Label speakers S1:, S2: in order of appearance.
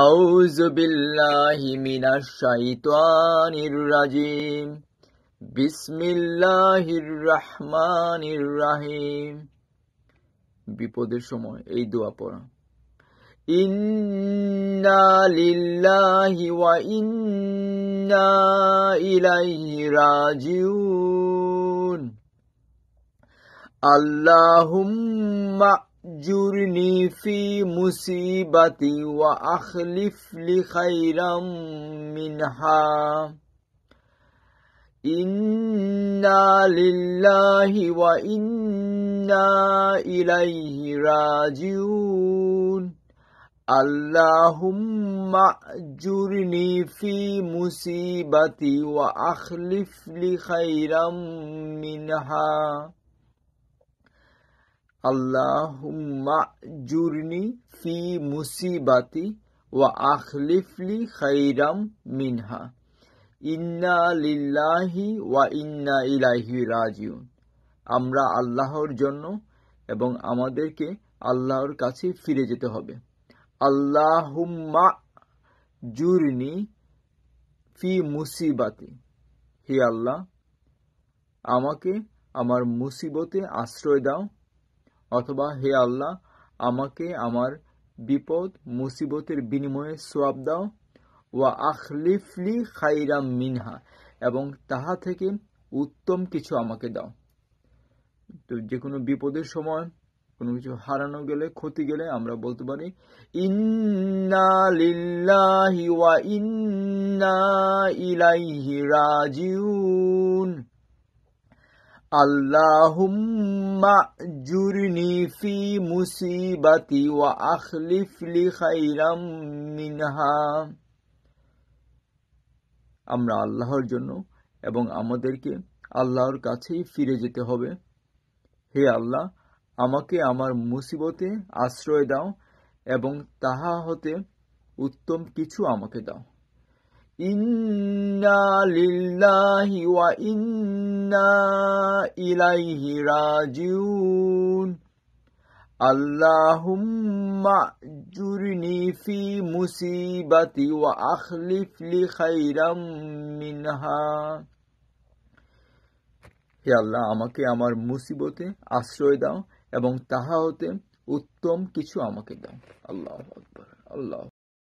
S1: أعوذ بالله من الشيطان الرجيم بسم الله الرحمن الرحيم বিপদের সময় এই দোয়া পড়া ইন্না লিল্লাহি ওয়া ইন্না ইলাইহি রাজিউন আল্লাহুম্মা جرني في مصيبتي وأخلف لي خيرا منها إنا لله وإنا إليه راجعون اللهم أجرني في مصيبتي وأخلف لي خيرا منها আল্লাহুম্মা জুরনি ফি মুসিবাতি ওয়া আখলিফলি খাইরাম মিনহা ইন্না লিল্লাহি ওয়া ইন্না ইলাহি রাজিউন আমরা আল্লাহর জন্য এবং আমাদেরকে আল্লাহর কাছে ফিরে যেতে হবে আল্লাহুম্মা জুরনি ফি মুসিবাতি হে আল্লাহ আমাকে আমার মুসিবতে আশ্রয় দাও অথবা হে আল্লাহ আমাকে আমার বিপদ মুসিবতের বিনিময়ে সোয়াব দাও ওয়া আখলিফলি খাইরাম মিনহা এবং তাহা থেকে উত্তম কিছু আমাকে দাও তো যে কোনো বিপদের সময় কোনো কিছু হারানো গেলে ক্ষতি গেলে আমরা বলতে পারি ইন্না ইলাইহি রাজিউন আল্লাহুম্মা জুরনি ফি মুসিবাতি ওয়া আখলিফ লি খাইরাম মিনহা আমরা আল্লাহর জন্য এবং আমাদেরকে আল্লাহর কাছেই ফিরে যেতে হবে হে আল্লাহ আমাকে আমার মুসিবতে আশ্রয় দাও এবং তাহা হতে উত্তম কিছু আমাকে দাও wa inna ilayhi rajiun. Allahumma jurni fi musibati wa akhlif li خيرا minha. হে আল্লাহ আমাকে আমার মুসিবতে আশ্রয় দাও এবং তাহা হতে উত্তম কিছু আমাকে দাও আল্লাহ আকবর আল্লাহ